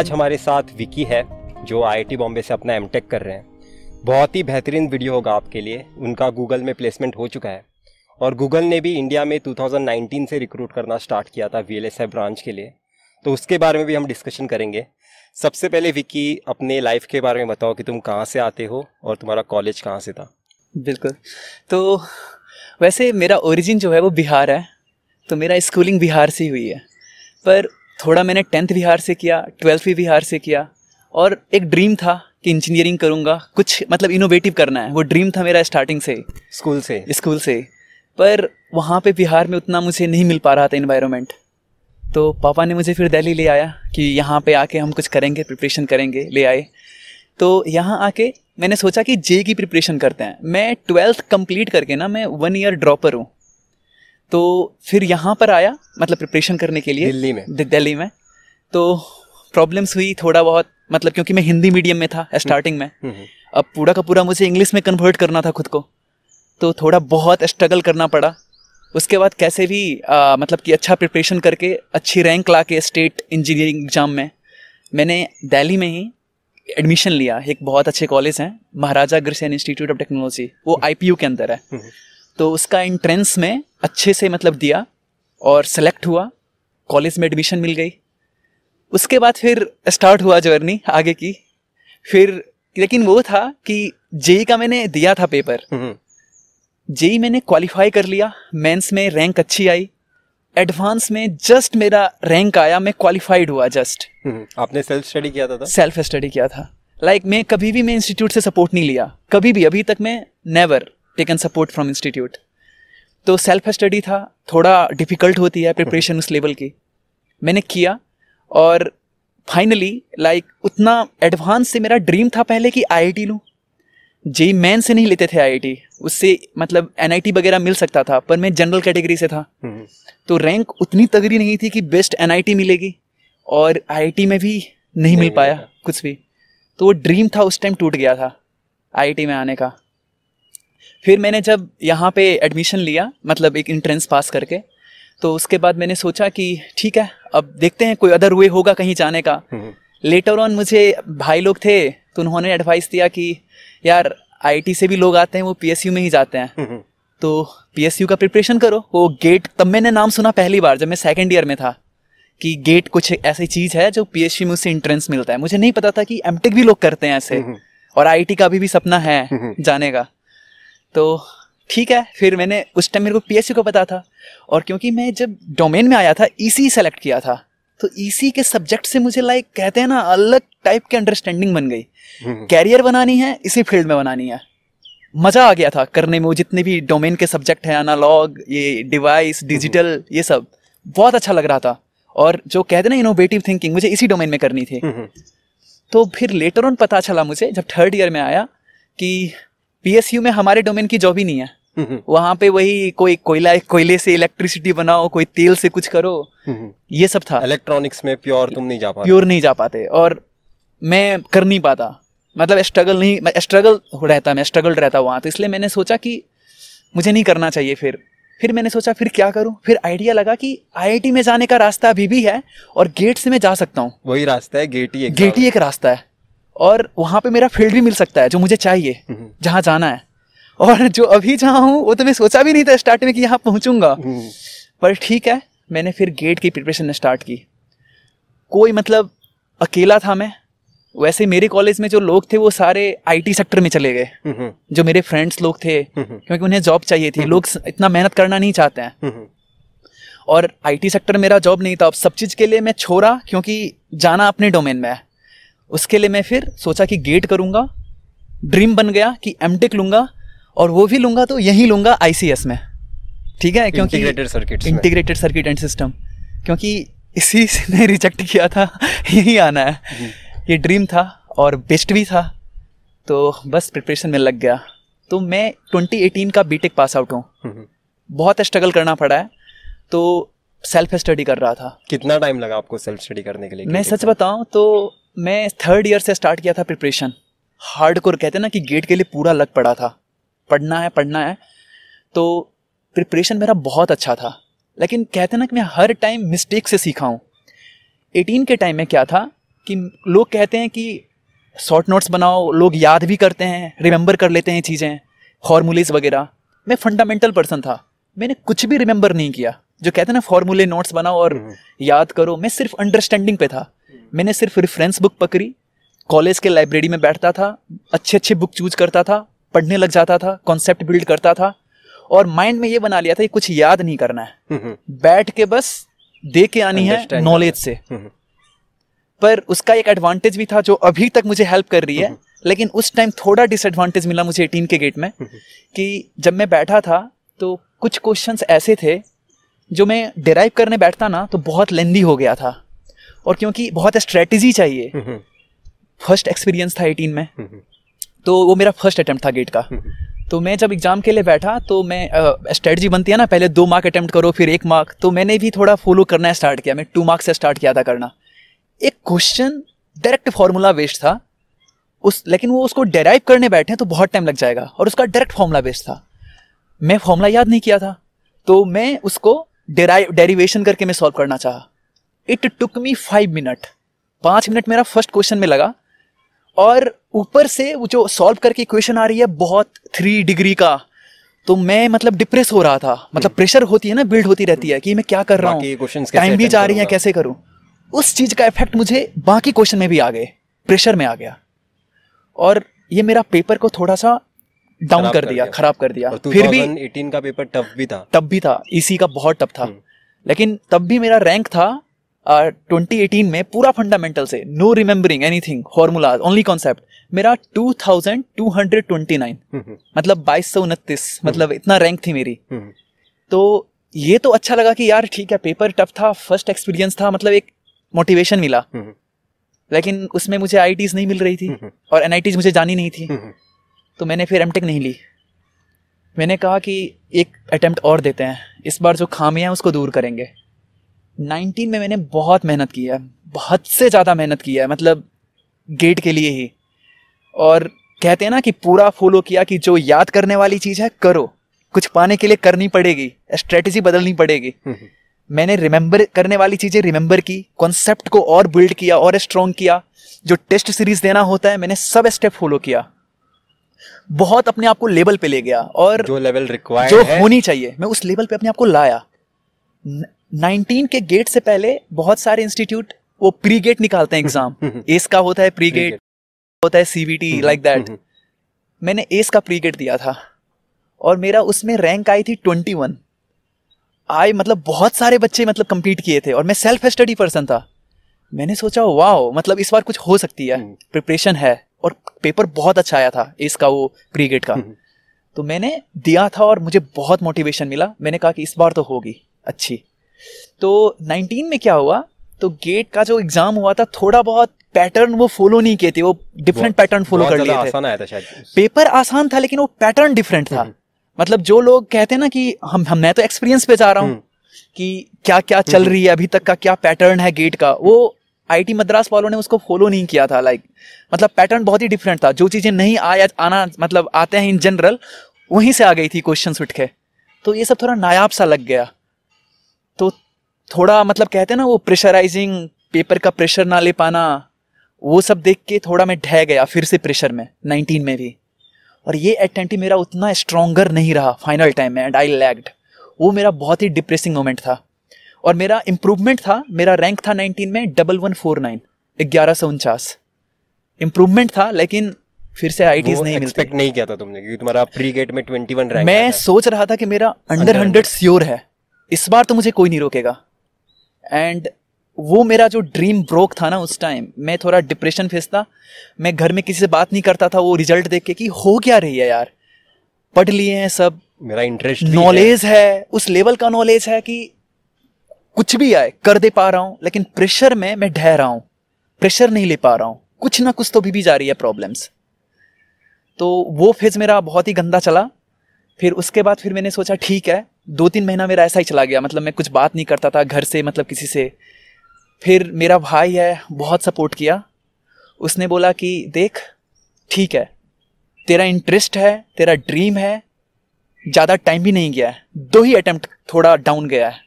आज हमारे साथ विकी है जो आईआईटी बॉम्बे से अपना एमटेक कर रहे हैं बहुत ही बेहतरीन वीडियो होगा आपके लिए उनका गूगल में प्लेसमेंट हो चुका है और गूगल ने भी इंडिया में 2019 से रिक्रूट करना स्टार्ट किया था वी ब्रांच के लिए तो उसके बारे में भी हम डिस्कशन करेंगे सबसे पहले विक्की अपने लाइफ के बारे में बताओ कि तुम कहाँ से आते हो और तुम्हारा कॉलेज कहाँ से था बिल्कुल तो वैसे मेरा ओरिजिन जो है वो बिहार है तो मेरा स्कूलिंग बिहार से हुई है पर थोड़ा मैंने टेंथ बिहार से किया ट्वेल्थ भी बिहार से किया और एक ड्रीम था कि इंजीनियरिंग करूँगा कुछ मतलब इनोवेटिव करना है वो ड्रीम था मेरा स्टार्टिंग से स्कूल से स्कूल से पर वहाँ पे बिहार में उतना मुझे नहीं मिल पा रहा था इन्वायरमेंट तो पापा ने मुझे फिर दिल्ली ले आया कि यहाँ पे आके हम कुछ करेंगे प्रिपरेशन करेंगे ले आए तो यहाँ आके मैंने सोचा कि जे की प्रिपरेशन करते हैं मैं ट्वेल्थ कंप्लीट करके ना मैं वन ईयर ड्रॉपर हूँ तो फिर यहाँ पर आया मतलब प्रिपरेशन करने के लिए दिल्ली में दिल्ली में तो प्रॉब्लम्स हुई थोड़ा बहुत मतलब क्योंकि मैं हिंदी मीडियम में था स्टार्टिंग हम्म। में हम्म, हम्म। अब पूरा का पूरा मुझे इंग्लिश में कन्वर्ट करना था खुद को तो थोड़ा बहुत स्ट्रगल करना पड़ा उसके बाद कैसे भी आ, मतलब कि अच्छा प्रिपरेशन करके अच्छी रैंक ला के स्टेट इंजीनियरिंग एग्ज़ाम में मैंने दिल्ली में ही एडमिशन लिया एक बहुत अच्छे कॉलेज हैं Maharaja Agrasen institute of technology वो आईपीयू के अंदर है तो उसका इंट्रेंस में अच्छे से मतलब दिया और सेलेक्ट हुआ कॉलेज में एडमिशन मिल गई उसके बाद फिर स्टार्ट हुआ जर्नी आगे की फिर लेकिन वो था कि जेई e का मैंने दिया था पेपर जेई हम्म। e मैंने क्वालिफाई कर लिया मेंस में रैंक अच्छी आई एडवांस में जस्ट मेरा रैंक आया मैं क्वालिफाइड हुआ जस्ट हम्म। आपने सेल्फ स्टडी किया था सेल्फ स्टडी किया था लाइक like, मैं कभी भी मैं इंस्टीट्यूट से सपोर्ट नहीं लिया कभी भी अभी तक मैं never taken support from institute तो सेल्फ स्टडी था थोड़ा डिफिकल्ट होती है प्रिपरेशन उस लेवल की मैंने किया और फाइनली लाइक like, उतना एडवांस से मेरा ड्रीम था पहले कि आई आई लूँ जेई मैन से नहीं लेते थे आई उससे मतलब एन वगैरह मिल सकता था पर मैं जनरल कैटेगरी से था हम्म। तो रैंक उतनी तगड़ी नहीं थी कि बेस्ट एन मिलेगी और आई में भी नहीं, नहीं मिल पाया कुछ भी तो वो ड्रीम था उस टाइम टूट गया था आई में आने का फिर मैंने जब यहाँ पे एडमिशन लिया मतलब एक इंट्रेंस पास करके तो उसके बाद मैंने सोचा कि ठीक है अब देखते हैं कोई अदर वे होगा कहीं जाने का लेटर हम्म ऑन हम्म। मुझे भाई लोग थे तो उन्होंने एडवाइस दिया कि यार आईटी से भी लोग आते हैं वो पीएसयू में ही जाते हैं हम्म तो पीएसयू का प्रिपरेशन करो वो गेट तब मैंने नाम सुना पहली बार जब मैं सेकेंड ईयर में था कि गेट कुछ ऐसी चीज़ है जो पीएसयू में उससे इंट्रेंस मिलता है मुझे नहीं पता था कि एमटेक भी लोग करते हैं ऐसे और आईटी का अभी भी सपना है जाने का तो ठीक है फिर मैंने उस टाइम मेरे को पी को पता था और क्योंकि मैं जब डोमेन में आया था ई e सेलेक्ट किया था तो ईसी e के सब्जेक्ट से मुझे लाइक कहते हैं ना अलग टाइप की अंडरस्टैंडिंग बन गई कैरियर हम्म। बनानी है इसी फील्ड में बनानी है मज़ा आ गया था करने में वो जितने भी डोमेन के सब्जेक्ट हैं एनालॉग ये डिवाइस डिजिटल हम्म। ये सब बहुत अच्छा लग रहा था और जो कहते ना इनोवेटिव थिंकिंग मुझे इसी डोमेन में करनी थी हम्म। तो फिर लेटर ऑन पता चला मुझे जब थर्ड ईयर में आया कि पीएसयू में हमारे डोमेन की जॉब ही नहीं है हम्म, हम्म। वहाँ पे वही कोई कोयला कोयले से इलेक्ट्रिसिटी बनाओ कोई तेल से कुछ करो हम्म, ये सब था इलेक्ट्रॉनिक्स में प्योर तुम नहीं जा पाते प्योर नहीं जा पाते और मैं कर नहीं पाता मतलब स्ट्रगल नहीं स्ट्रगल रहता मैं स्ट्रगल रहता वहाँ तो इसलिए मैंने सोचा कि मुझे नहीं करना चाहिए फिर फिर मैंने सोचा फिर क्या करूं फिर आइडिया लगा कि आईआईटी में जाने का रास्ता अभी भी है और गेट से मैं जा सकता हूँ वही रास्ता है गेट ही गेट ही एक रास्ता है और वहाँ पे मेरा फील्ड भी मिल सकता है जो मुझे चाहिए हम्म। जहाँ जाना है और जो अभी जहाँ हूँ वो तो मैं सोचा भी नहीं था स्टार्ट में कि यहाँ पहुँचूंगा हम्म। पर ठीक है मैंने फिर गेट की प्रिपरेशन स्टार्ट की कोई मतलब अकेला था मैं वैसे मेरे कॉलेज में जो लोग थे वो सारे आईटी सेक्टर में चले गए हम्म। जो मेरे फ्रेंड्स लोग थे क्योंकि उन्हें जॉब चाहिए थी लोग इतना मेहनत करना नहीं चाहते हैं और आईटी सेक्टर मेरा जॉब नहीं था अब सब चीज़ के लिए मैं छोड़ा क्योंकि जाना अपने डोमेन में है उसके लिए मैं फिर सोचा कि गेट करूँगा ड्रीम बन गया कि एम टेक लूंगा और वो भी लूंगा तो यही लूंगा आई में ठीक है क्योंकि integrated circuit integrated circuit and system क्योंकि इसी से मैं रिजेक्ट किया था यही आना है ये ड्रीम था और बेस्ट भी था तो बस प्रिपरेशन में लग गया तो मैं 2018 का बीटेक पास आउट हूँ हम्म, हम्म। बहुत स्ट्रगल करना पड़ा है तो सेल्फ स्टडी कर रहा था कितना टाइम लगा आपको सेल्फ स्टडी करने के लिए मैं सच बताऊँ तो मैं थर्ड ईयर से स्टार्ट किया था प्रिपरेशन हार्ड कोर कहते हैं ना कि गेट के लिए पूरा लग पड़ा था पढ़ना है पढ़ना है तो प्रिपरेशन मेरा बहुत अच्छा था लेकिन कहते हैं ना कि मैं हर टाइम मिस्टेक से सीखा हूँ एटीन के टाइम में क्या था कि लोग कहते हैं कि शॉर्ट नोट्स बनाओ लोग याद भी करते हैं रिमेंबर कर लेते हैं चीज़ें फार्मूलेज वगैरह मैं फंडामेंटल पर्सन था मैंने कुछ भी रिमेंबर नहीं किया जो कहते हैं ना फार्मूले नोट्स बनाओ और हम्म। याद करो मैं सिर्फ अंडरस्टैंडिंग पे था मैंने सिर्फ रिफरेंस बुक पकड़ी कॉलेज के लाइब्रेरी में बैठता था अच्छे अच्छे बुक चूज करता था पढ़ने लग जाता था कॉन्सेप्ट बिल्ड करता था और माइंड में ये बना लिया था कि कुछ याद नहीं करना है हम्म, हम्म। बैठ के बस दे के आनी है नॉलेज से हम्म, पर उसका एक एडवांटेज भी था जो अभी तक मुझे हेल्प कर रही है लेकिन उस टाइम थोड़ा डिसएडवांटेज मिला मुझे एटीन के गेट में कि जब मैं बैठा था तो कुछ क्वेश्चंस ऐसे थे जो मैं डिराइव करने बैठता ना तो बहुत लेंदी हो गया था और क्योंकि बहुत स्ट्रेटेजी चाहिए फर्स्ट हम्म, हम्म। एक्सपीरियंस था एटीन में हम्म, तो वो मेरा फर्स्ट अटैम्प्ट था गेट का तो मैं जब एग्ज़ाम के लिए बैठा तो मैं स्ट्रेटजी बनती है ना पहले दो मार्क अटैम्प्ट करो फिर एक मार्क तो मैंने भी थोड़ा फॉलो करना स्टार्ट किया मैं टू मार्क्स से स्टार्ट किया था करना एक क्वेश्चन डायरेक्ट फार्मूला बेस्ड था उस लेकिन वो उसको डेराइव करने बैठे तो बहुत टाइम लग जाएगा और उसका डायरेक्ट फार्मूला बेस्ड था मैं फार्मूला याद नहीं किया था तो मैं उसको डेरिवेशन करके मैं सॉल्व करना चाहा it took me five minute पाँच मिनट मेरा फर्स्ट क्वेश्चन में लगा और ऊपर से वो जो सॉल्व करके क्वेश्चन आ रही है बहुत थ्री डिग्री का तो मैं मतलब डिप्रेस हो रहा था मतलब प्रेशर हम्म। होती है ना बिल्ड होती रहती है कि मैं क्या कर रहा हूँ टाइम भी जा रही है कैसे करूँ उस चीज़ का इफेक्ट मुझे बाकी क्वेश्चन में भी आ गए प्रेशर में आ गया और ये मेरा पेपर को थोड़ा सा डाउन कर कर दिया खराब कर दिया फिर भी 18 का पेपर टफ भी था टफ भी था इसी e का बहुत टफ था हम्म। लेकिन तब भी मेरा रैंक था ट्वेंटी एटीन में पूरा फंडामेंटल से no remembering any thing formula only concept मेरा two thousand two hundred twenty nine मतलब बाईस सौ उनतीस मतलब हम्म। इतना रैंक थी मेरी हम्म, हम्म। तो ये तो अच्छा लगा कि यार ठीक है पेपर टफ था फर्स्ट एक्सपीरियंस था मतलब एक मोटिवेशन मिला लेकिन उसमें मुझे आई नहीं मिल रही थी और एन मुझे जानी नहीं थी तो मैंने फिर एम नहीं ली मैंने कहा कि एक अटेम्प्ट और देते हैं इस बार जो खामियां हैं उसको दूर करेंगे नाइनटीन में मैंने बहुत मेहनत की है बहुत से ज़्यादा मेहनत की है मतलब गेट के लिए ही और कहते हैं ना कि पूरा फॉलो किया कि जो याद करने वाली चीज़ है करो कुछ पाने के लिए करनी पड़ेगी स्ट्रेटेजी बदलनी पड़ेगी हम्म, हम्म। मैंने रिमेंबर करने वाली चीज़ें रिमेंबर की कॉन्सेप्ट को और बिल्ड किया और स्ट्रॉन्ग किया जो टेस्ट सीरीज देना होता है मैंने सब स्टेप फॉलो किया बहुत अपने आप को लेवल पे ले गया और जो लेवल रिक्वायर्ड जो होनी चाहिए मैं उस लेवल पे अपने आप को लाया नाइनटीन के गेट से पहले बहुत सारे इंस्टीट्यूट वो प्री गेट निकालते हैं एग्जाम एस का होता है प्री गेट होता है सीबीटी लाइक दैट मैंने एस का प्री गेट दिया था और मेरा उसमें रैंक आई थी ट्वेंटी वन आई मतलब बहुत सारे बच्चे मतलब कंप्लीट किए थे और मैं सेल्फ स्टडी पर्सन था मैंने सोचा वाह मतलब इस बार कुछ हो सकती है प्रिपरेशन हम्म। है और पेपर बहुत अच्छा आया था एस का वो प्री गेट का तो मैंने दिया था और मुझे बहुत मोटिवेशन मिला मैंने कहा कि इस बार तो होगी अच्छी तो 19 में क्या हुआ तो गेट का जो एग्जाम हुआ था थोड़ा बहुत पैटर्न वो फॉलो नहीं किए थे वो डिफरेंट पैटर्न फॉलो कर लिए आसान आया था शायद पेपर आसान था लेकिन वो पैटर्न डिफरेंट था हम्म। मतलब जो लोग कहते हैं ना कि हम हम मैं तो एक्सपीरियंस पे जा रहा हूँ हम्म। कि क्या क्या चल हम्म। रही है अभी तक का क्या पैटर्न है गेट का वो आईटी मद्रास वालों ने उसको फॉलो नहीं किया था लाइक मतलब पैटर्न बहुत ही डिफरेंट था जो चीज़ें नहीं आया आना मतलब आते हैं इन जनरल वहीं से आ गई थी क्वेश्चन उठ के तो ये सब थोड़ा नायाब सा लग गया थोड़ा मतलब कहते हैं ना वो प्रेशराइजिंग पेपर का प्रेशर ना ले पाना वो सब देख के थोड़ा मैं ढह गया फिर से प्रेशर में नाइनटीन में भी और ये एटेंटिव मेरा उतना स्ट्रोंगर नहीं रहा फाइनल टाइम में एंड आई लैग्ड वो मेरा बहुत ही डिप्रेसिंग मोमेंट था और मेरा इम्प्रूवमेंट था मेरा रैंक था नाइनटीन में डबल वन फोर नाइन ग्यारह सौ उनचास इम्प्रूवमेंट था लेकिन फिर से आईटीज नहीं एक्सपेक्ट नहीं किया था तुमने क्योंकि तुम्हारा प्री गेट में ट्वेंटी वन रैंक मैं सोच रहा था कि मेरा अंडर हंड्रेड श्योर है इस बार तो मुझे कोई नहीं रोकेगा एंड वो मेरा जो ड्रीम ब्रोक था ना उस टाइम मैं थोड़ा डिप्रेशन फेस था मैं घर में किसी से बात नहीं करता था वो रिजल्ट देख के कि हो क्या रही है यार पढ़ लिए हैं सब मेरा इंटरेस्ट नॉलेज है।, है उस लेवल का नॉलेज है कि कुछ भी आए कर दे पा रहा हूँ लेकिन प्रेशर में मैं ढह रहा हूँ प्रेशर नहीं ले पा रहा हूँ कुछ ना कुछ तो भी, भी जा रही है प्रॉब्लम्स तो वो फेज मेरा बहुत ही गंदा चला फिर उसके बाद फिर मैंने सोचा ठीक है दो तीन महीना मेरा ऐसा ही चला गया मतलब मैं कुछ बात नहीं करता था घर से मतलब किसी से फिर मेरा भाई है बहुत सपोर्ट किया उसने बोला कि देख ठीक है तेरा इंटरेस्ट है तेरा ड्रीम है ज़्यादा टाइम भी नहीं गया है दो ही अटैम्प्ट थोड़ा डाउन गया है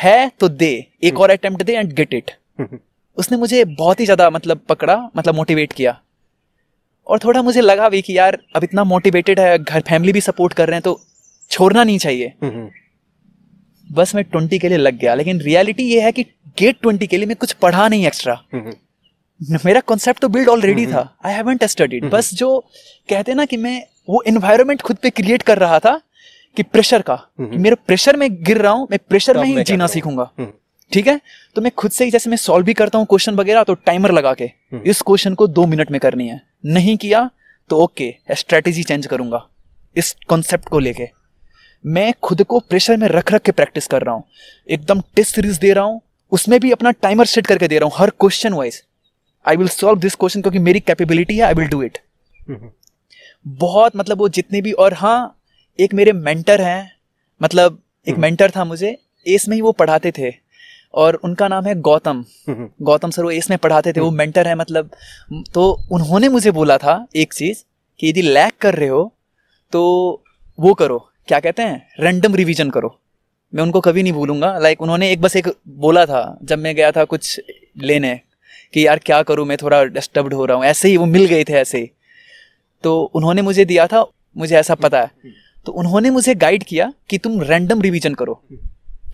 है तो दे एक और अटैम्प्ट दे एंड गेट इट उसने मुझे बहुत ही ज़्यादा मतलब पकड़ा मतलब मोटिवेट किया और थोड़ा मुझे लगा भी कि यार अब इतना मोटिवेटेड है घर फैमिली भी सपोर्ट कर रहे हैं तो छोड़ना नहीं चाहिए बस मैं ट्वेंटी के लिए लग गया लेकिन रियलिटी ये है कि गेट ट्वेंटी के लिए मैं कुछ पढ़ा नहीं एक्स्ट्रा मेरा कॉन्सेप्ट तो बिल्ड ऑलरेडी था आई हैवेंट स्टडीड बस जो कहते ना कि मैं वो एनवायरमेंट खुद पे क्रिएट कर रहा था कि प्रेशर का कि मेरे प्रेशर में गिर रहा हूँ मैं प्रेशर में ही जीना सीखूंगा हम्म। ठीक है तो मैं खुद से ही जैसे मैं सॉल्व भी करता हूँ क्वेश्चन वगैरह तो टाइमर लगा के हम्म। इस क्वेश्चन को दो मिनट में करनी है नहीं किया तो ओके स्ट्रेटेजी चेंज करूंगा इस कॉन्सेप्ट को लेके मैं खुद को प्रेशर में रख रख के प्रैक्टिस कर रहा हूँ एकदम टेस्ट सीरीज दे रहा हूँ उसमें भी अपना टाइमर सेट करके दे रहा हूँ हर question wise I will solve this question क्योंकि मेरी कैपेबिलिटी है आई विल डू इट बहुत मतलब वो जितने भी और हाँ एक मेरे मेंटर हैं मतलब एक मेंटर हम्म। था मुझे एस में ही वो पढ़ाते थे और उनका नाम है गौतम गौतम सर वो एस में पढ़ाते थे वो मेंटर हम्म। है मतलब तो उन्होंने मुझे बोला था एक चीज़ कि यदि लैक कर रहे हो तो वो करो क्या कहते हैं रैंडम रिवीजन करो मैं उनको कभी नहीं भूलूंगा लाइक उन्होंने एक बस एक बोला था जब मैं गया था कुछ लेने कि यार क्या करूँ मैं थोड़ा डिस्टर्ब हो रहा हूँ ऐसे ही वो मिल गए थे ऐसे ही तो उन्होंने मुझे दिया था मुझे ऐसा पता है तो उन्होंने मुझे गाइड किया कि तुम रैंडम रिवीजन करो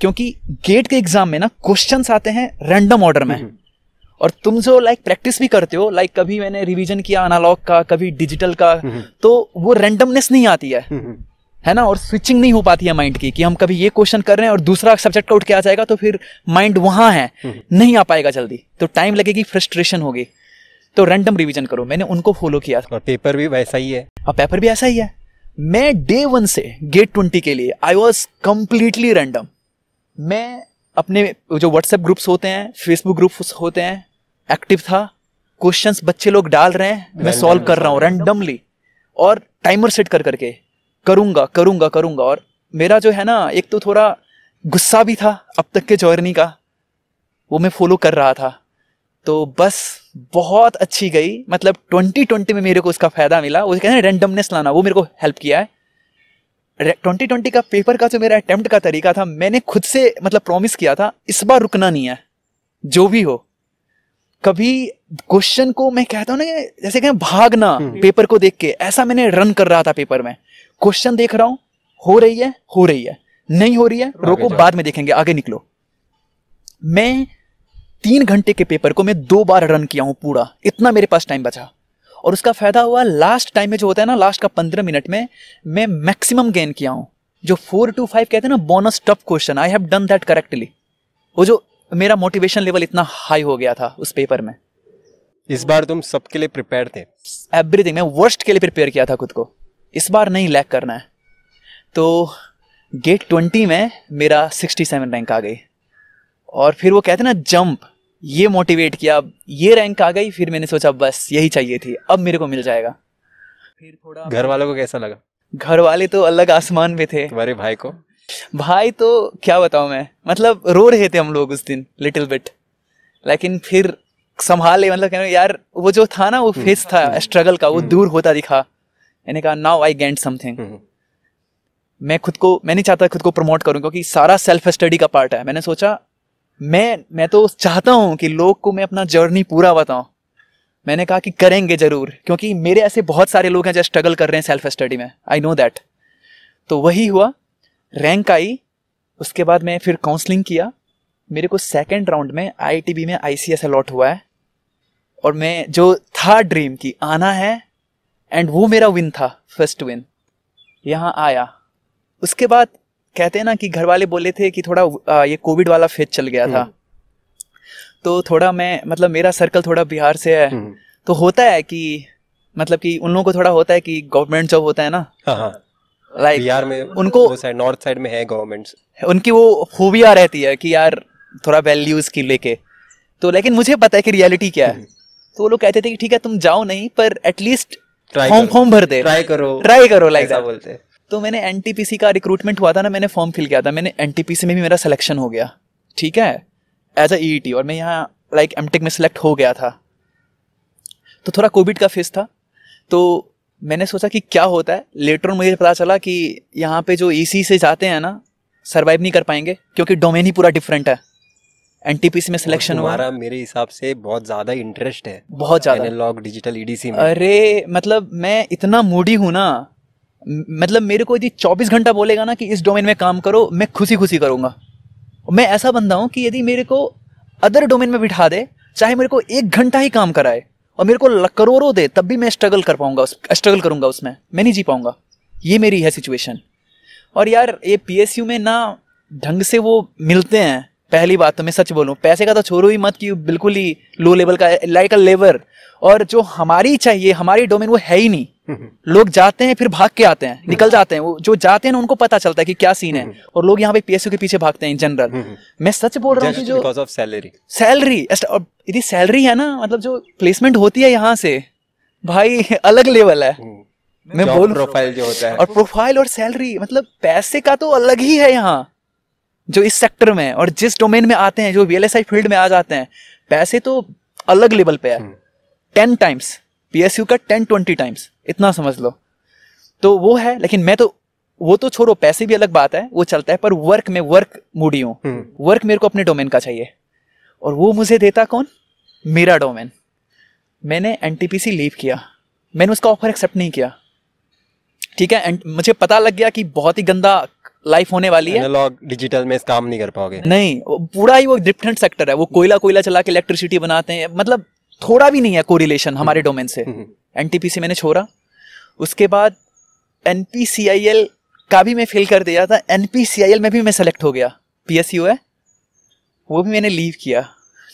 क्योंकि गेट के एग्जाम में ना क्वेश्चन आते हैं रैंडम ऑर्डर में और तुम जो लाइक प्रैक्टिस भी करते हो लाइक कभी मैंने रिवीजन किया अनालॉग का कभी डिजिटल का हम्म। तो वो रैंडमनेस नहीं आती है हम्म। है ना और स्विचिंग नहीं हो पाती है माइंड की कि हम कभी ये क्वेश्चन कर रहे हैं और दूसरा सब्जेक्ट का उठ के आ जाएगा तो फिर माइंड वहां है हम्म। नहीं आ पाएगा जल्दी तो टाइम लगेगी फ्रस्ट्रेशन होगी तो रैंडम रिवीजन करो मैंने उनको फॉलो किया और पेपर भी वैसा ही है और पेपर भी ऐसा ही है मैं डे वन से गेट ट्वेंटी के लिए आई वॉज कम्प्लीटली रैंडम मैं अपने जो व्हाट्सएप ग्रुप्स होते हैं फेसबुक ग्रुप्स होते हैं एक्टिव था क्वेश्चंस बच्चे लोग डाल रहे हैं मैं सॉल्व कर रहा हूँ रैंडमली और टाइमर सेट कर करके करूंगा करूंगा करूंगा और मेरा जो है ना एक तो थोड़ा गुस्सा भी था अब तक के जॉर्नी का वो मैं फॉलो कर रहा था तो बस बहुत अच्छी गई मतलब 2020 में मेरे को उसका फ़ायदा मिला वो कहते हैं रेंडमनेस लाना वो मेरे को हेल्प किया है 2020 का पेपर का जो मेरा अटैम्प्ट का तरीका था मैंने खुद से मतलब प्रॉमिस किया था इस बार रुकना नहीं है जो भी हो कभी क्वेश्चन को मैं कहता हूँ ना जैसे कहें भागना पेपर हम्म। को देख के ऐसा मैंने रन कर रहा था पेपर में क्वेश्चन देख रहा हूं हो रही है हो रही है नहीं हो रही है रोको बाद में देखेंगे आगे निकलो मैं तीन घंटे के पेपर को मैं दो बार रन किया हूं पूरा इतना मेरे पास टाइम बचा और उसका फायदा हुआ लास्ट टाइम में जो होता है ना लास्ट का पंद्रह मिनट में मैं मैक्सिमम गेन किया हूं जो फोर टू फाइव कहते हैं ना bonus tough question I have done that correctly वो जो मेरा मोटिवेशन लेवल इतना हाई हो गया था उस पेपर में इस बार तुम सबके लिए प्रिपेयर थे एवरीथिंग मैं वर्स्ट के लिए प्रिपेयर किया था खुद को इस बार नहीं लैक करना है तो गेट ट्वेंटी में मेरा सिक्सटी सेवन रैंक आ गई और फिर वो कहते ना जंप ये मोटिवेट किया ये रैंक आ गई फिर मैंने सोचा बस यही चाहिए थी अब मेरे को मिल जाएगा फिर थोड़ा घर वालों को कैसा लगा घर वाले तो अलग आसमान में थे तुम्हारे भाई को भाई तो क्या बताऊं मैं मतलब रो रहे थे हम लोग उस दिन लिटिल बिट लेकिन फिर संभाले मतलब यार वो जो था ना वो फेस हम्म। था स्ट्रगल का वो हम्म। दूर होता दिखा मैंने कहा नाउ आई गेंट समथिंग मैं खुद को मैं नहीं चाहता खुद को प्रमोट करूँ क्योंकि सारा सेल्फ स्टडी का पार्ट है मैंने सोचा मैं मैं तो चाहता हूँ कि लोग को मैं अपना जर्नी पूरा बताऊँ मैंने कहा कि करेंगे जरूर क्योंकि मेरे ऐसे बहुत सारे लोग हैं जो स्ट्रगल कर रहे हैं सेल्फ स्टडी में आई नो दैट तो वही हुआ रैंक आई उसके बाद मैं फिर काउंसलिंग किया मेरे को सेकेंड राउंड में आई में आई सी अलॉट हुआ है और मैं जो था ड्रीम की आना है एंड वो मेरा विन था फर्स्ट विन यहाँ आया उसके बाद कहते हैं ना कि घर वाले बोले थे कि थोड़ा आ, ये कोविड वाला फेज चल गया था हम्म। तो थोड़ा मैं मतलब मेरा सर्कल थोड़ा बिहार से है हम्म। तो होता है कि मतलब कि उन लोगों को थोड़ा होता है कि गवर्नमेंट जॉब होता है ना लाइक हाँ, हाँ। like, बिहार में उनको नॉर्थ साइड में है गवर्नमेंट उनकी वो खूबिया रहती है कि यार थोड़ा वैल्यूज की लेके तो लेकिन मुझे पता है कि रियलिटी क्या है हम्म। तो वो लोग कहते थे कि ठीक है तुम जाओ नहीं पर एटलीस्ट फॉर्म फॉर्म भर दे ट्राई करो ट्राई करो लाइक बोलते तो मैंने एनटीपीसी का रिक्रूटमेंट हुआ था ना मैंने फॉर्म फिल किया था मैंने एनटीपीसी में भी मेरा सिलेक्शन हो गया ठीक है एज अ ईईटी और मैं यहाँ लाइक एमटेक में सिलेक्ट हो गया था तो थोड़ा कोविड का फेस था तो मैंने सोचा कि क्या होता है लेटर मुझे पता चला कि यहाँ पे जो ई e से जाते हैं ना सर्वाइव नहीं कर पाएंगे क्योंकि डोमेन ही पूरा डिफरेंट है एनटीपीसी में सिलेक्शन हुआ हमारा मेरे हिसाब से बहुत ज्यादा इंटरेस्ट है बहुत ज्यादा एनालॉग डिजिटल ईडीसी में अरे मतलब मैं इतना मूडी हूँ ना मतलब मेरे को यदि 24 घंटा बोलेगा ना कि इस डोमेन में काम करो मैं खुशी खुशी करूंगा मैं ऐसा बंदा हूँ कि यदि मेरे को अदर डोमेन में बिठा दे चाहे मेरे को एक घंटा ही काम कराए और मेरे को करोड़ों दे तब भी मैं स्ट्रगल कर पाऊंगा स्ट्रगल करूंगा उसमें मैं नहीं जी पाऊंगा ये मेरी है सिचुएशन और यार ये पीएसयू में ना ढंग से वो मिलते हैं पहली बात तो मैं सच बोलूँ पैसे का तो छोरो ही मत कि बिल्कुल ही लो लेवल का लाइक अ लेवर और जो हमारी चाहिए हमारी डोमेन वो है ही नहीं हम्म। लोग जाते हैं फिर भाग के आते हैं हम्म। निकल जाते हैं वो जो जाते हैं ना उनको पता चलता है कि क्या सीन है हम्म। और लोग यहाँ पे पीएसयू के पीछे भागते हैं इन जनरल मैं सच बोल रहा हूँ जो सैलरी सैलरी यदि सैलरी है ना मतलब जो प्लेसमेंट होती है यहाँ से भाई अलग लेवल है मैं बोल प्रोफाइल जो होता है और प्रोफाइल और सैलरी मतलब पैसे का तो अलग ही है यहाँ जो इस सेक्टर में और जिस डोमेन में आते हैं जो वी फील्ड में आ जाते हैं पैसे तो अलग लेवल पे है ten times P S U का टेन ट्वेंटी टाइम्स इतना समझ लो तो वो है लेकिन मैं तो वो तो छोड़ो पैसे भी अलग बात है वो चलता है पर वर्क में वर्क मूडी हूँ वर्क मेरे को अपने डोमेन का चाहिए और वो मुझे देता कौन मेरा डोमेन मैंने एन लीव किया मैंने उसका ऑफर एक्सेप्ट नहीं किया ठीक है एंड मुझे पता लग गया कि बहुत ही गंदा लाइफ होने वाली है एनालॉग डिजिटल में इस काम नहीं कर पाओगे नहीं पूरा ही वो डिफरेंट सेक्टर है वो कोयला कोयला चला के इलेक्ट्रिसिटी बनाते हैं मतलब थोड़ा भी नहीं है कोरिलेशन हमारे डोमेन से एन हम्म। मैंने छोड़ा उसके बाद एन का भी मैं फेल कर दिया था एन में भी मैं सेलेक्ट हो गया पीएसयू है वो भी मैंने लीव किया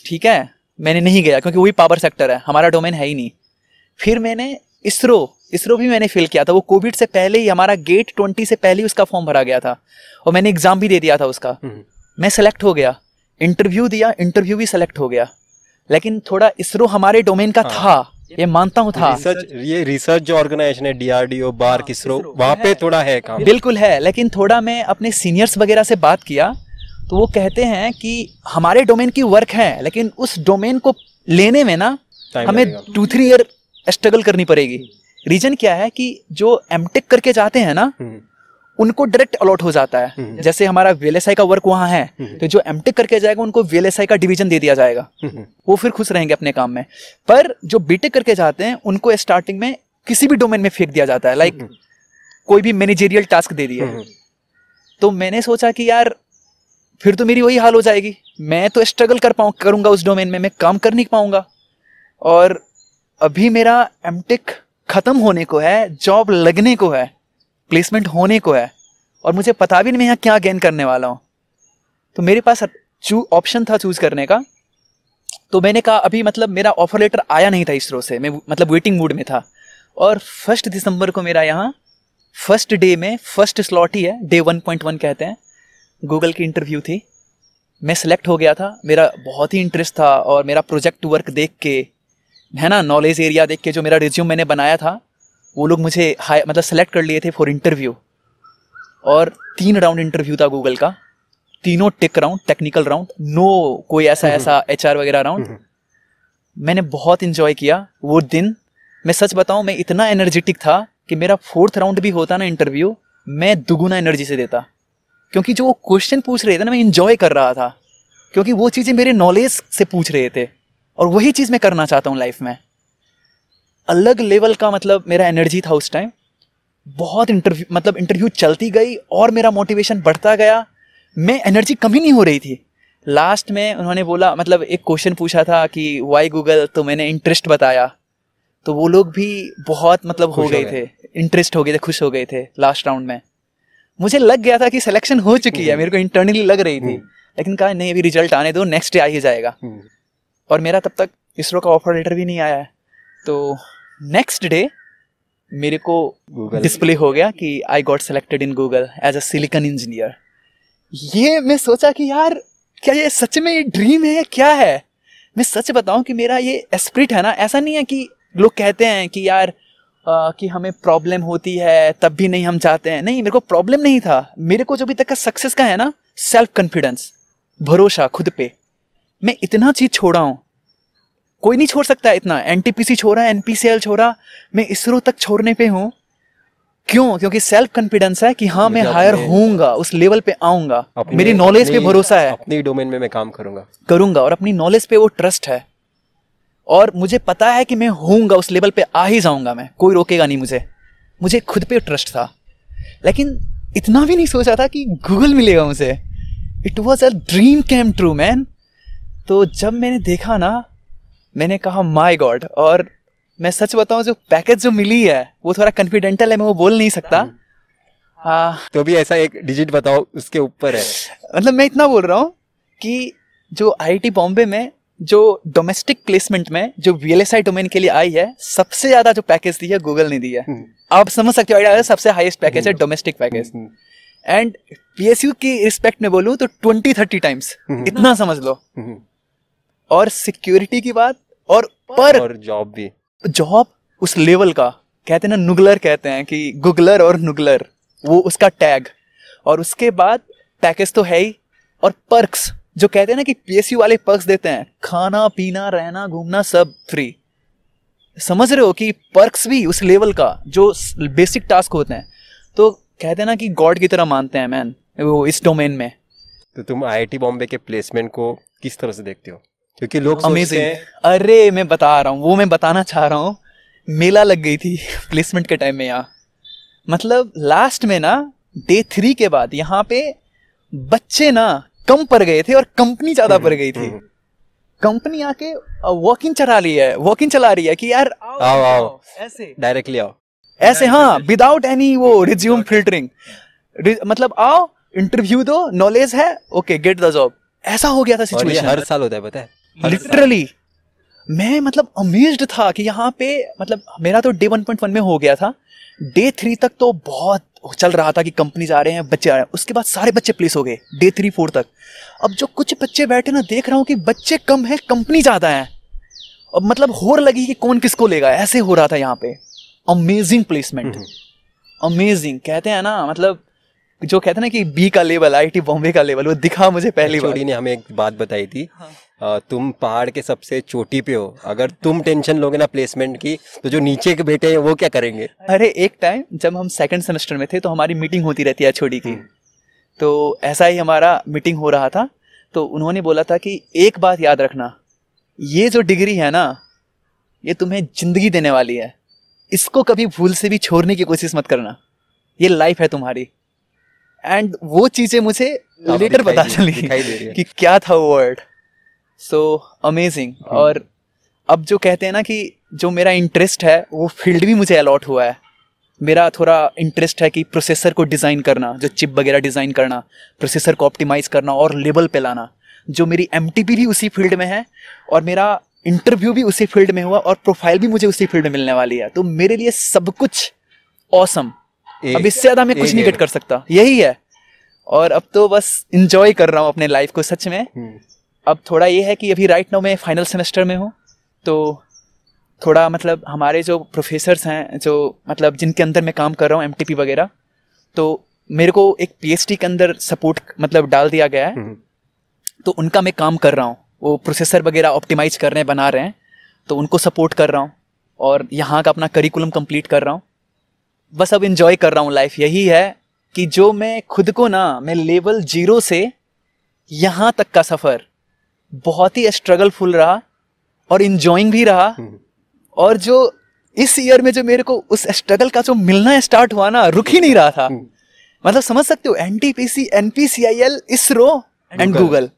ठीक है मैंने नहीं गया क्योंकि वही पावर सेक्टर है हमारा डोमेन है ही नहीं फिर मैंने इसरो इसरो भी मैंने फिल किया था वो कोविड से पहले ही हमारा गेट ट्वेंटी से पहले ही उसका फॉर्म भरा गया था और मैंने एग्जाम भी दे दिया था उसका हम्म। मैं सेलेक्ट हो गया इंटरव्यू दिया इंटरव्यू भी सेलेक्ट हो गया लेकिन थोड़ा इसरो हमारे डोमेन का हाँ। था ये मानता हूँ था रिसर्च ये रिसर्च जो ऑर्गेनाइजेशन है डीआरडीओ बार हाँ, किसरो वहाँ पे थोड़ा है काम बिल्कुल है लेकिन थोड़ा मैं अपने सीनियर्स वगैरह से बात किया तो वो कहते हैं कि हमारे डोमेन की वर्क है लेकिन उस डोमेन को लेने में ना हमें टू थ्री ईयर स्ट्रगल करनी पड़ेगी रीजन क्या है कि जो एम करके जाते हैं ना हम्म। उनको डायरेक्ट अलॉट हो जाता है हम्म। जैसे हमारा वीएलएसआई का वर्क वहां है हम्म। तो जो एम करके जाएगा उनको वीएलएसआई का डिवीजन दे दिया जाएगा वो फिर खुश रहेंगे अपने काम में पर जो बीटेक करके जाते हैं उनको स्टार्टिंग में किसी भी डोमेन में फेंक दिया जाता है लाइक कोई भी मैनेजेरियल टास्क दे दिया तो मैंने सोचा कि यार फिर तो मेरी वही हाल हो जाएगी मैं तो स्ट्रगल कर पाऊँ करूँगा उस डोमेन में मैं काम कर नहीं पाऊंगा और अभी मेरा एमटेक खत्म होने को है जॉब लगने को है प्लेसमेंट होने को है और मुझे पता भी नहीं मैं यहाँ क्या गेन करने वाला हूँ तो मेरे पास चू ऑप्शन था चूज़ करने का तो मैंने कहा अभी मतलब मेरा ऑफर लेटर आया नहीं था इसरो से मैं मतलब वेटिंग मूड में था और फर्स्ट दिसंबर को मेरा यहाँ फर्स्ट डे में फर्स्ट स्लॉट ही है डे वन पॉइंट वन कहते हैं गूगल की इंटरव्यू थी मैं सिलेक्ट हो गया था मेरा बहुत ही इंटरेस्ट था और मेरा प्रोजेक्ट वर्क देख के है ना नॉलेज एरिया देख के जो मेरा रिज्यूम मैंने बनाया था वो लोग मुझे हाई मतलब सेलेक्ट कर लिए थे फॉर इंटरव्यू और तीन राउंड इंटरव्यू था गूगल का तीनों tech round technical round no कोई ऐसा ऐसा एच वगैरह राउंड मैंने बहुत इन्जॉय किया वो दिन मैं सच बताऊँ मैं इतना एनर्जेटिक था कि मेरा फोर्थ राउंड भी होता ना इंटरव्यू मैं दुगुना एनर्जी से देता क्योंकि जो वो क्वेश्चन पूछ रहे थे ना मैं इन्जॉय कर रहा था क्योंकि वो चीज़ें मेरे नॉलेज से पूछ रहे थे और वही चीज़ मैं करना चाहता हूँ लाइफ में अलग लेवल का मतलब मेरा एनर्जी था उस टाइम बहुत इंटरव्यू मतलब इंटरव्यू चलती गई और मेरा मोटिवेशन बढ़ता गया मैं एनर्जी कम ही नहीं हो रही थी लास्ट में उन्होंने बोला मतलब एक क्वेश्चन पूछा था कि वाई गूगल तो मैंने इंटरेस्ट बताया तो वो लोग भी बहुत मतलब हो गए थे इंटरेस्ट हो गए थे खुश हो गए थे लास्ट राउंड में मुझे लग गया था कि सिलेक्शन हो चुकी है हम्म। मेरे को इंटरनली लग रही थी हम्म। लेकिन कहा नहीं अभी रिजल्ट आने दो नेक्स्ट डे आ ही जाएगा हम्म। और मेरा तब तक इसरो का ऑफर लेटर भी नहीं आया है तो नेक्स्ट डे मेरे को डिस्प्ले हो गया कि I got selected in Google as a silicon engineer ये मैं सोचा कि यार क्या ये सच में ये ड्रीम है या क्या है मैं सच बताऊं कि मेरा ये एस्प्रिट है ना ऐसा नहीं है कि लोग कहते हैं कि यार आ, कि हमें प्रॉब्लम होती है तब भी नहीं हम चाहते हैं नहीं मेरे को प्रॉब्लम नहीं था मेरे को जो अभी तक का सक्सेस का है ना सेल्फ कॉन्फिडेंस भरोसा खुद पे मैं इतना चीज छोड़ा हूं कोई नहीं छोड़ सकता इतना एन टी पी सी छोड़ा एन पी सी एल छोड़ा मैं इसरो तक छोड़ने पे हूं क्यों क्योंकि सेल्फ कॉन्फिडेंस है कि हाँ मैं हायर होऊंगा उस लेवल पे आऊंगा मेरी नॉलेज पे भरोसा है अपनी डोमेन में मैं काम करूंगा करूंगा और अपनी नॉलेज पे वो ट्रस्ट है और मुझे पता है कि मैं होऊंगा उस लेवल पे आ ही जाऊंगा मैं कोई रोकेगा नहीं मुझे मुझे खुद पे ट्रस्ट था लेकिन इतना भी नहीं सोचा था कि गूगल मिलेगा मुझे it was a dream came true man तो जब मैंने देखा ना मैंने कहा माय गॉड और मैं सच बताऊं जो पैकेज जो मिली है वो थोड़ा कॉन्फिडेंटल है मैं वो बोल नहीं सकता आ, हम्म। हाँ। तो भी ऐसा एक डिजिट बताओ उसके ऊपर है मतलब मैं इतना बोल रहा हूँ कि जो आईआईटी बॉम्बे में जो डोमेस्टिक प्लेसमेंट में जो वीएलएसआई एल डोमेन के लिए आई है सबसे ज्यादा जो पैकेज दी है गूगल ने दी है हम्म। आप समझ सकते हो सबसे हाईएस्ट पैकेज है डोमेस्टिक पैकेज एंड पीएसयू की रिस्पेक्ट में बोलूं तो ट्वेंटी थर्टी टाइम्स इतना समझ लो हम्म। और सिक्योरिटी की बात और पर और जॉब भी जॉब उस लेवल का कहते हैं ना नुगलर कहते हैं कि गुगलर और नुगलर वो उसका टैग और उसके बाद पैकेज तो है ही और पर्क्स जो कहते हैं ना कि पीएसयू वाले पर्क्स देते हैं खाना पीना रहना घूमना सब फ्री समझ रहे हो कि पर्क्स भी उस लेवल का जो बेसिक टास्क होते हैं तो कहते हैं ना कि गॉड की तरह मानते हैं मैन वो इस डोमेन में तो तुम आईआईटी बॉम्बे के प्लेसमेंट को किस तरह से देखते हो क्योंकि लोग हैं अरे मैं बता रहा हूँ वो मैं बताना चाह रहा हूँ मेला लग गई थी प्लेसमेंट के टाइम में यहाँ मतलब लास्ट में ना डे थ्री के बाद यहाँ पे बच्चे ना कम पर गए थे और कंपनी ज्यादा पर गई थी कंपनी हम्म। आके वॉकिंग चला रही है वॉकिंग चला रही है कि यार आओ, आओ ऐसे डायरेक्टली आओ ऐसे हाँ विदाउट एनी वो रिज्यूम फिल्टरिंग मतलब आओ इंटरव्यू दो नॉलेज है ओके गेट द जॉब ऐसा हो गया था सिचुएशन हर साल होता है पता है लिटरली मैं मतलब अमेज्ड था कि यहाँ पे मतलब मेरा तो डे वन पॉइंट वन में हो गया था डे थ्री तक तो बहुत चल रहा था कि कंपनीज आ रहे हैं बच्चे आ रहे हैं उसके बाद सारे बच्चे प्लेस हो गए डे थ्री फोर तक अब जो कुछ बच्चे बैठे ना देख रहा हूँ कि बच्चे कम हैं कंपनी ज़्यादा है अब मतलब होर लगी कि कौन किसको लेगा ऐसे हो रहा था यहाँ पे अमेजिंग प्लेसमेंट अमेजिंग कहते हैं ना मतलब जो कहते हैं ना कि बी का लेवल टी बॉम्बे का लेवल वो दिखा मुझे पहली बार ने हमें एक बात बताई थी हाँ। तुम पहाड़ के सबसे चोटी पे हो अगर तुम टेंशन लोगे ना प्लेसमेंट की तो जो नीचे के बेटे हैं वो क्या करेंगे अरे एक टाइम जब हम सेकंड सेमेस्टर में थे तो हमारी मीटिंग होती रहती है छोटी की हम्म। तो ऐसा ही हमारा मीटिंग हो रहा था तो उन्होंने बोला था कि एक बात याद रखना ये जो डिग्री है ना ये तुम्हें जिंदगी देने वाली है इसको कभी भूल से भी छोड़ने की कोशिश मत करना ये लाइफ है तुम्हारी एंड वो चीज़ें मुझे लेटर हाँ, पता चली कि क्या था वो वर्ड सो अमेजिंग hmm. और अब जो कहते हैं ना कि जो मेरा इंटरेस्ट है वो फील्ड भी मुझे अलॉट हुआ है मेरा थोड़ा इंटरेस्ट है कि प्रोसेसर को डिज़ाइन करना जो चिप वगैरह डिज़ाइन करना प्रोसेसर को ऑप्टिमाइज़ करना और लेबल पे लाना जो मेरी एम भी उसी फील्ड में है और मेरा इंटरव्यू भी उसी फील्ड में हुआ और प्रोफाइल भी मुझे उसी फील्ड में मिलने वाली है तो मेरे लिए सब कुछ औसम अब इससे ज़्यादा मैं कुछ नहीं कट कर सकता यही है और अब तो बस इंजॉय कर रहा हूँ अपने लाइफ को सच में हम्म। अब थोड़ा ये है कि अभी राइट नाउ मैं फाइनल सेमेस्टर में हूँ तो थोड़ा मतलब हमारे जो प्रोफेसर्स हैं जो मतलब जिनके अंदर मैं काम कर रहा हूँ एम वगैरह तो मेरे को एक पीएचडी के अंदर सपोर्ट मतलब डाल दिया गया है हम्म। तो उनका मैं काम कर रहा हूँ वो प्रोसेसर वगैरह ऑप्टिमाइज कर रहे हैं बना रहे हैं तो उनको सपोर्ट कर रहा हूँ और यहाँ का अपना करिकुलम कंप्लीट कर रहा हूँ बस अब इन्जॉय कर रहा हूँ लाइफ यही है कि जो मैं खुद को ना मैं लेवल जीरो से यहाँ तक का सफ़र बहुत ही स्ट्रगलफुल रहा और इंजॉइंग भी रहा हम्म। और जो इस ईयर में जो मेरे को उस स्ट्रगल का जो मिलना स्टार्ट हुआ ना रुक ही नहीं रहा था हम्म। मतलब समझ सकते हो N T P C N P C I L ISRO and Google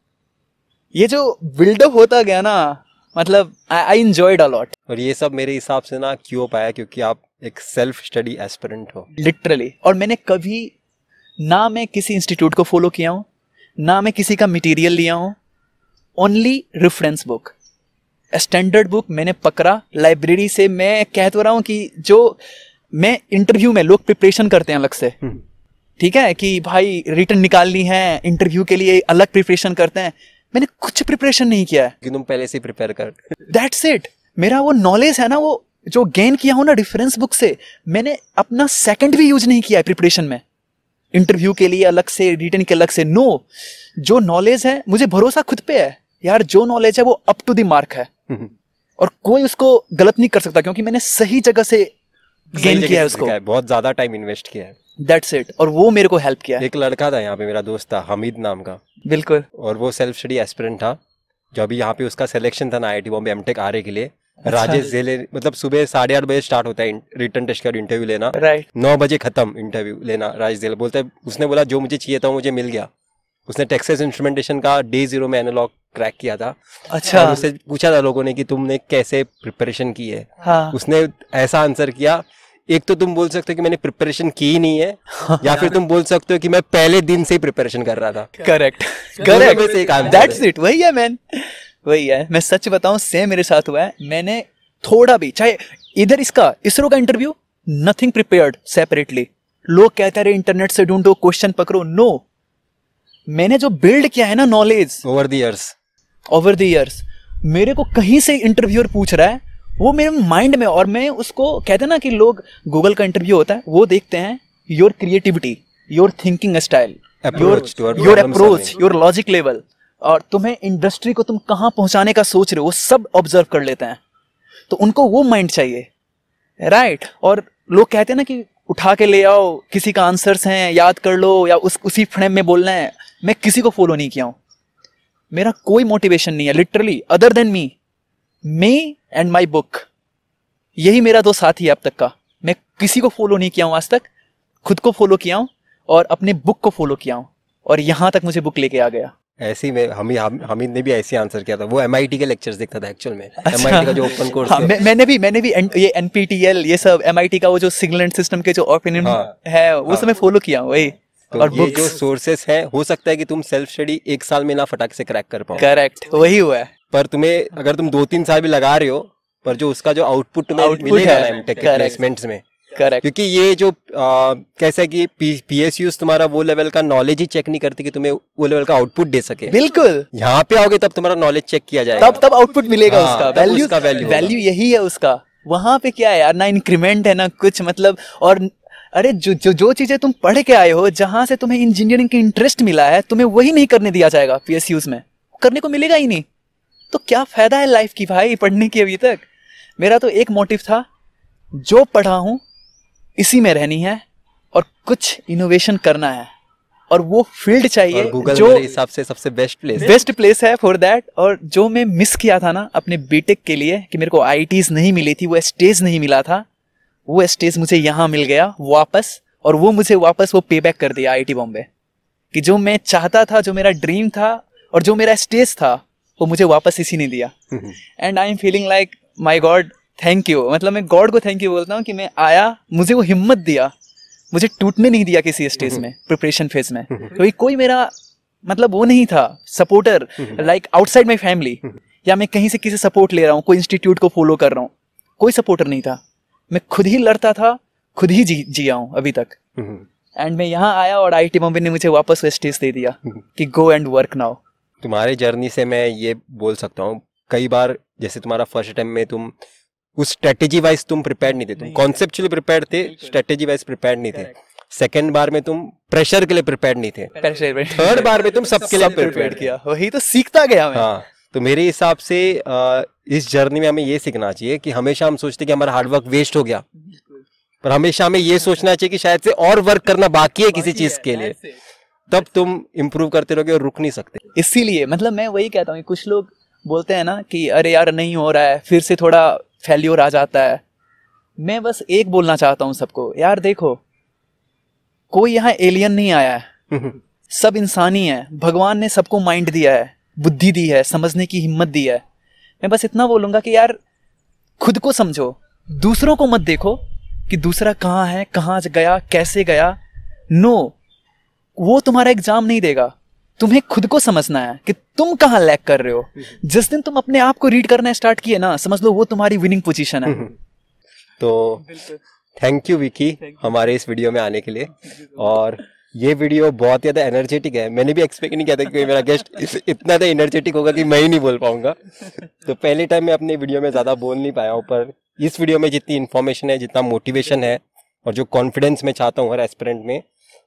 ये जो बिल्डअप होता गया ना मतलब आई एंजॉय अलॉट और ये सब मेरे हिसाब से ना क्यों पाया क्योंकि आप एक सेल्फ स्टडी एस्पिरेंट हो लिटरली और मैंने कभी ना मैं किसी इंस्टीट्यूट को फॉलो किया हूँ ना मैं किसी का मटेरियल लिया हूँ only reference book standard book मैंने पकड़ा लाइब्रेरी से मैं कह तो रहा हूँ कि जो मैं इंटरव्यू में लोग प्रिपरेशन करते हैं अलग से हम्म। ठीक है कि भाई रिटर्न निकालनी है इंटरव्यू के लिए अलग प्रिपरेशन करते हैं मैंने कुछ प्रिपरेशन नहीं किया है कि तुम पहले से प्रिपेयर कर दैट्स इट मेरा वो नॉलेज है ना वो जो गेन किया हो ना रिफरेंस बुक से मैंने अपना सेकंड भी यूज नहीं किया है प्रिपरेशन में इंटरव्यू के लिए अलग से रिटर्न के अलग से नो no, जो नॉलेज है मुझे भरोसा खुद पे है यार जो नॉलेज है वो अप टू द मार्क है हम्म, हम्म। और कोई उसको गलत नहीं कर सकता क्योंकि मैंने सही जगह से गेन किया है उसको है, बहुत ज्यादा टाइम इन्वेस्ट किया है दैट्स इट और वो मेरे को हेल्प किया एक लड़का था यहाँ पे मेरा दोस्त था हमीद नाम का बिल्कुल और वो सेल्फ स्टडी एस्पिरेंट था जो अभी यहाँ पे उसका सिलेक्शन था ना आई बॉम्बे एम टेक आरे के लिए अच्छा। राजेश जेले मतलब सुबह साढ़े आठ बजे स्टार्ट होता है रिटर्न टेस्ट का इंटरव्यू लेना राइट right. नौ बजे खत्म इंटरव्यू लेना राजेश जेले बोलते हैं उसने बोला जो मुझे चाहिए था मुझे मिल गया उसने टेक्सेस इंस्ट्रूमेंटेशन का डे जीरो में एनालॉग क्रैक किया था अच्छा उससे पूछा था लोगों ने कि तुमने कैसे प्रिपरेशन की है हाँ। उसने ऐसा आंसर किया एक तो तुम बोल सकते हो कि मैंने प्रिपरेशन की ही नहीं है हाँ। या फिर तुम बोल सकते हो कि मैं पहले दिन से ही प्रिपरेशन कर रहा था करेक्ट करेक्ट दैट्स इट वही है मैन वही है मैं सच बताऊं सेम मेरे साथ हुआ है मैंने थोड़ा भी चाहे इधर इसका इसरो का इंटरव्यू नथिंग प्रिपेयर्ड सेपरेटली लोग कहते रहे इंटरनेट से ढूंढो क्वेश्चन पकड़ो नो मैंने जो बिल्ड किया है ना knowledge over the over the मेरे को कहीं से इंटरव्यूअर पूछ रहा है वो मेरे माइंड में और मैं उसको कहते ना कि लोग गूगल का इंटरव्यू होता है वो देखते हैं your creativity your thinking style your your approach your logic level और तुम्हें इंडस्ट्री को तुम कहाँ पहुँचाने का सोच रहे हो वो सब ऑब्जर्व कर लेते हैं तो उनको वो माइंड चाहिए राइट right. और लोग कहते हैं ना कि उठा के ले आओ किसी का आंसर्स हैं याद कर लो या उस उसी फ्रेम में बोलना है मैं किसी को फॉलो नहीं किया हूं मेरा कोई मोटिवेशन नहीं है literally other than me me and my book यही मेरा दो तो साथ ही अब तक का मैं किसी को फॉलो नहीं किया हूं आज तक खुद को फॉलो किया हूं और अपने बुक को फॉलो किया हूं और यहां तक मुझे बुक लेके आ गया ऐसी में हम, हमीद ने भी ऐसे आंसर किया था वो एम के लेक्चर देखता था एक्चुअल में अच्छा, MIT का जो ओपन कोर्स हाँ, मैं, मैंने भी मैंने भी एन, ये एनपीटीएल ये सब एम का वो जो सिग्नल सिस्टम के जो ओपिनियन हाँ, है वो हाँ, सब मैं फॉलो किया हूँ वही तो और ये जो सोर्सेस है हो सकता है कि तुम सेल्फ स्टडी एक साल में ना फटाक से क्रैक कर पाओ करेक्ट वही हुआ है पर तुम्हें अगर तुम दो तीन साल भी लगा रहे हो पर जो उसका जो आउटपुट में करेक्ट क्योंकि ये जो कैसा है कि पी एस यूज तुम्हारा वो लेवल का नॉलेज ही चेक नहीं करती कि तुम्हें वो लेवल का आउटपुट दे सके बिल्कुल यहाँ पे आओगे तब तुम्हारा नॉलेज चेक किया जाएगा तब तब आउटपुट मिलेगा हाँ, उसका वैल्यू वैल्यू यही है उसका वहाँ पे क्या है यार ना इंक्रीमेंट है ना कुछ मतलब और अरे जो जो जो चीज़ें तुम पढ़ के आए हो जहां से तुम्हें इंजीनियरिंग की इंटरेस्ट मिला है तुम्हें वही नहीं करने दिया जाएगा पी में करने को मिलेगा ही नहीं तो क्या फ़ायदा है लाइफ की भाई पढ़ने की अभी तक मेरा तो एक मोटिव था जो पढ़ा हूं इसी में रहनी है और कुछ इनोवेशन करना है और वो फील्ड चाहिए जो हिसाब से सबसे बेस्ट प्लेस बेस्ट प्लेस है फॉर दैट और जो मैं मिस किया था ना अपने बीटेक के लिए कि मेरे को आई नहीं मिली थी वो स्टेज नहीं मिला था वो स्टेज मुझे यहाँ मिल गया वापस और वो मुझे वापस वो पे बैक कर दिया आई बॉम्बे कि जो मैं चाहता था जो मेरा ड्रीम था और जो मेरा स्टेज था वो मुझे वापस इसी ने दिया and I am feeling like my God thank you मतलब मैं गॉड को थैंक यू बोलता हूँ कि मैं आया मुझे वो हिम्मत दिया मुझे टूटने नहीं दिया किसी स्टेज में प्रिपरेशन फेज में क्योंकि कोई मेरा मतलब वो नहीं था supporter like outside my family या मैं कहीं से किसी सपोर्ट ले रहा हूँ कोई इंस्टीट्यूट को फॉलो कर रहा हूँ कोई सपोर्टर नहीं था मैं खुद ही लड़ता था खुद ही जी जिया हूँ अभी तक एंड हम्म। मैं यहाँ आया और आई टी बॉम्बे ने मुझे वापस वेस्टेज दे दिया हम्म। कि गो एंड वर्क नाउ तुम्हारे जर्नी से मैं ये बोल सकता हूँ कई बार जैसे तुम्हारा फर्स्ट टाइम में तुम उस स्ट्रेटेजी वाइज तुम प्रिपेयर नहीं थे तुम कॉन्सेप्चुअली प्रिपेयर थे स्ट्रेटेजी वाइज प्रिपेयर नहीं थे सेकेंड बार में तुम प्रेशर के लिए प्रिपेयर नहीं थे थर्ड बार में तुम सबके लिए प्रिपेयर किया वही तो सीखता गया मैं हाँ तो मेरे हिसाब से इस जर्नी में हमें ये सीखना चाहिए कि हमेशा हम सोचते कि हमारा हार्डवर्क वेस्ट हो गया पर हमेशा हमें ये सोचना चाहिए कि शायद से और वर्क करना बाकी है किसी चीज के लिए तब तुम इम्प्रूव करते रहोगे और रुक नहीं सकते इसीलिए मतलब मैं वही कहता हूँ कुछ लोग बोलते हैं ना कि अरे यार नहीं हो रहा है फिर से थोड़ा फेल्योर आ जाता है मैं बस एक बोलना चाहता हूँ सबको यार देखो कोई यहाँ एलियन नहीं आया है हम्म। सब इंसान ही है भगवान ने सबको माइंड दिया है बुद्धि दी है समझने की हिम्मत दी है मैं बस इतना बोलूँगा कि यार खुद को समझो दूसरों को मत देखो कि दूसरा कहाँ है कहाँ गया कैसे गया नो वो तुम्हारा एग्जाम नहीं देगा तुम्हें खुद को समझना है कि तुम कहाँ लैक कर रहे हो हम्म। जिस दिन तुम अपने आप को रीड करना स्टार्ट किए ना समझ लो वो तुम्हारी विनिंग पोजीशन है तो थैंक यू विकी हमारे इस वीडियो में आने के लिए और ये वीडियो बहुत ज़्यादा एनर्जेटिक है मैंने भी एक्सपेक्ट नहीं किया था कि मेरा गेस्ट इतना ज़्यादा एनर्जेटिक होगा कि मैं ही नहीं बोल पाऊंगा तो पहले टाइम मैं अपने वीडियो में ज़्यादा बोल नहीं पाया हूँ पर इस वीडियो में जितनी इन्फॉर्मेशन है जितना मोटिवेशन है और जो कॉन्फिडेंस मैं चाहता हूँ हर एस्पिरेंट में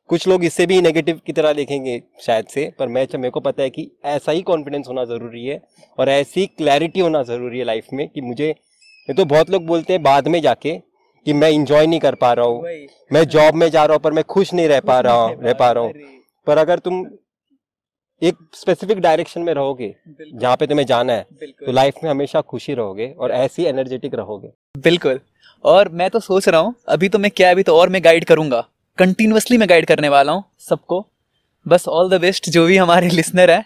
कुछ लोग इससे भी नेगेटिव की तरह देखेंगे शायद से पर मैं मेरे को पता है कि ऐसा ही कॉन्फिडेंस होना ज़रूरी है और ऐसी क्लैरिटी होना ज़रूरी है लाइफ में कि मुझे ये तो बहुत लोग बोलते हैं बाद में जाके कि मैं इंजॉय नहीं कर पा रहा हूँ मैं जॉब में जा रहा हूँ पर मैं खुश नहीं रह पा रहा हूँ रह पा रहा हूँ पर अगर तुम एक स्पेसिफिक डायरेक्शन में रहोगे जहाँ पे तुम्हें जाना है तो लाइफ में हमेशा खुशी रहोगे और ऐसी एनर्जेटिक रहोगे बिल्कुल और मैं तो सोच रहा हूँ अभी तो मैं क्या अभी तो और मैं गाइड करूंगा कंटिन्यूसली मैं गाइड करने वाला हूँ सबको बस ऑल द बेस्ट जो भी हमारे लिसनर है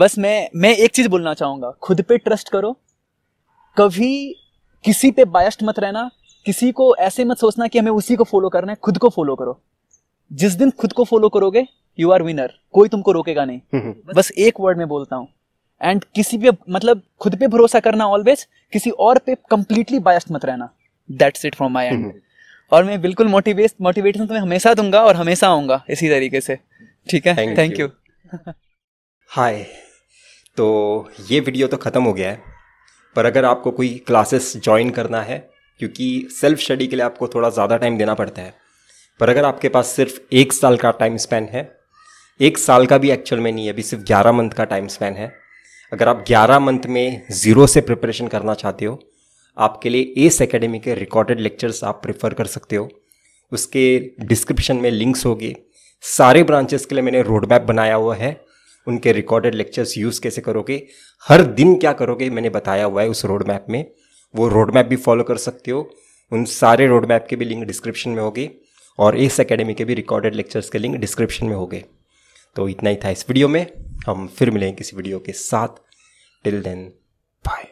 बस मैं मैं एक चीज बोलना चाहूंगा खुद पे ट्रस्ट करो कभी किसी पे बायस्ट मत रहना किसी को ऐसे मत सोचना कि हमें उसी को फॉलो करना है खुद को फॉलो करो जिस दिन खुद को फॉलो करोगे यू आर विनर कोई तुमको रोकेगा नहीं हम्म, हम्म। बस एक वर्ड में बोलता हूँ एंड किसी पे मतलब खुद पे भरोसा करना ऑलवेज किसी और पे कंप्लीटली बायस्ट मत रहना that's it from my end और मैं बिल्कुल मोटिवेट मोटिवेशन तुम्हें हमेशा दूंगा और हमेशा आऊंगा इसी तरीके से ठीक है थैंक यू हाय तो ये वीडियो तो ख़त्म हो गया है पर अगर आपको कोई क्लासेस ज्वाइन करना है क्योंकि सेल्फ स्टडी के लिए आपको थोड़ा ज़्यादा टाइम देना पड़ता है पर अगर आपके पास सिर्फ एक साल का टाइम स्पेन है एक साल का भी एक्चुअल में नहीं है अभी सिर्फ ग्यारह मंथ का टाइम स्पेन है अगर आप ग्यारह मंथ में ज़ीरो से प्रिपरेशन करना चाहते हो आपके लिए एस एकेडमी के रिकॉर्डेड लेक्चर्स आप प्रिफर कर सकते हो उसके डिस्क्रिप्शन में लिंक्स होगी सारे ब्रांचेस के लिए मैंने रोड मैप बनाया हुआ है उनके रिकॉर्डेड लेक्चर्स यूज़ कैसे करोगे हर दिन क्या करोगे मैंने बताया हुआ है उस रोड मैप में वो रोड मैप भी फॉलो कर सकते हो उन सारे रोड मैप के भी लिंक डिस्क्रिप्शन में होगी और इस एकेडमी के भी रिकॉर्डेड लेक्चर्स के लिंक डिस्क्रिप्शन में गए तो इतना ही था इस वीडियो में हम फिर मिलेंगे किसी वीडियो के साथ टिल देन बाय